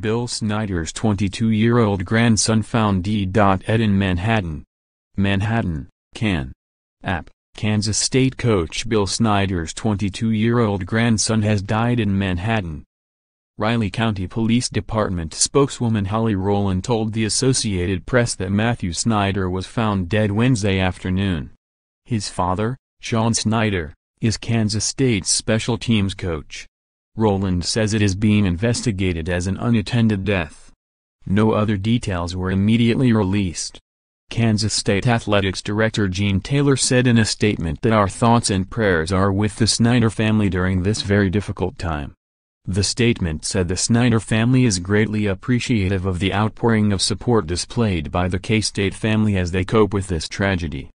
Bill Snyder's 22-year-old grandson found dead in Manhattan. Manhattan, Can. App. Kansas State coach Bill Snyder's 22-year-old grandson has died in Manhattan. Riley County Police Department spokeswoman Holly Rowland told the Associated Press that Matthew Snyder was found dead Wednesday afternoon. His father, Sean Snyder, is Kansas State's special teams coach. Roland says it is being investigated as an unattended death. No other details were immediately released. Kansas State Athletics Director Gene Taylor said in a statement that our thoughts and prayers are with the Snyder family during this very difficult time. The statement said the Snyder family is greatly appreciative of the outpouring of support displayed by the K-State family as they cope with this tragedy.